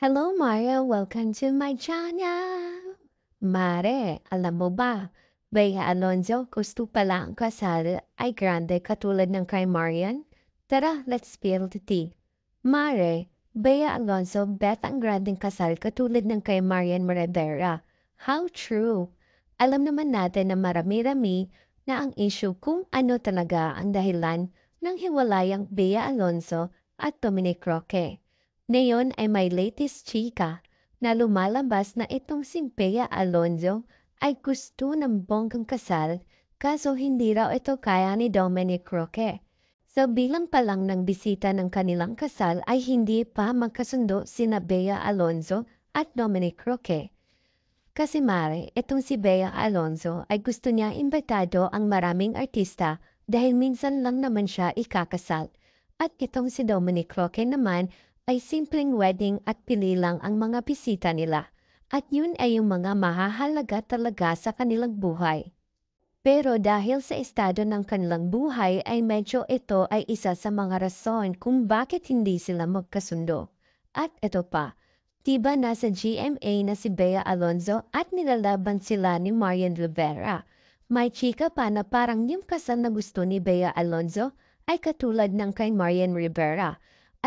Hello Mario, welcome to my channel. Mare, alam mo ba, Bea Alonzo, gusto pala ang kasal ay grande katulad ng kay Marian? Tara, let's spill the tea. Mare, Bea Alonzo, bet ang grandeng kasal katulad ng kay Marian Rivera. How true! Alam naman natin na marami-rami na ang issue kung ano talaga ang dahilan ng hiwalayang Bea Alonzo at Dominic Roque. Ngayon ay may latest chika na lumalabas na itong si Bea Alonzo ay gusto ng bonggang kasal kaso hindi raw ito kaya ni Dominic Roque. so bilang pa lang ng bisita ng kanilang kasal ay hindi pa magkasundo sina Bea Alonzo at Dominic Roque. Kasi mare, itong si Bea Alonzo ay gusto niya imbitado ang maraming artista dahil minsan lang naman siya ikakasal. At itong si Dominic Roque naman ay simpleng wedding at pili lang ang mga bisita nila, at yun ay yung mga mahahalaga talaga sa kanilang buhay. Pero dahil sa estado ng kanilang buhay ay medyo ito ay isa sa mga rason kung bakit hindi sila magkasundo. At ito pa, tiba na sa GMA na si Bea Alonzo at nilalaban sila ni Marian Rivera. May chika pa na parang yung kasal na gusto ni Bea Alonzo ay katulad ng kay Marian Rivera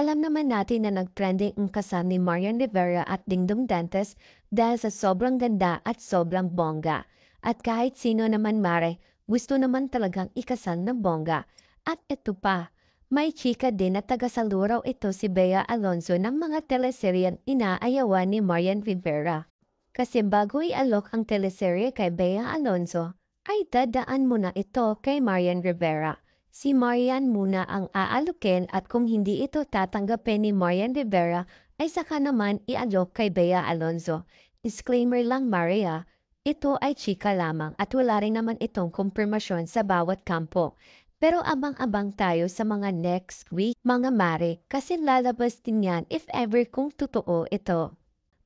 alam naman natin na nag-trending ang kasal ni Marian Rivera at Dingdong Dantes dahil sa sobrang ganda at sobrang bongga. At kahit sino naman mare, gusto naman talagang ikasal ng bongga. At ito pa, may chika din na taga-saluraw ito si Bea Alonso ng mga teleseryan inaayawan ni Marian Rivera. Kasi bago i-alok ang teleserye kay Bea Alonso, ay dadaan muna ito kay Marian Rivera si Marian muna ang aalukin at kung hindi ito tatanggapin ni Marian Rivera ay saka naman ialok kay Bea Alonzo. Disclaimer lang Maria, ito ay chika lamang at wala rin naman itong kumpirmasyon sa bawat kampo. Pero abang-abang tayo sa mga next week, mga mare, kasi lalabas din yan if ever kung totoo ito.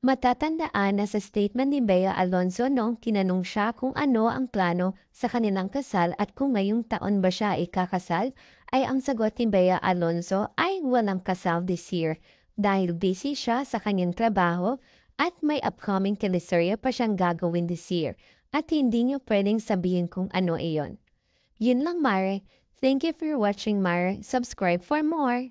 Matatandaan na sa statement ni Bea Alonzo noong tinanong siya kung ano ang plano sa kanilang kasal at kung ngayong taon ba siya ikakasal, ay ang sagot ni Bea Alonzo ay walang kasal this year dahil busy siya sa kanyang trabaho at may upcoming teleserye pa siyang gagawin this year at hindi niyo pwedeng sabihin kung ano iyon. Yun lang Mare, thank you for watching Mare, subscribe for more!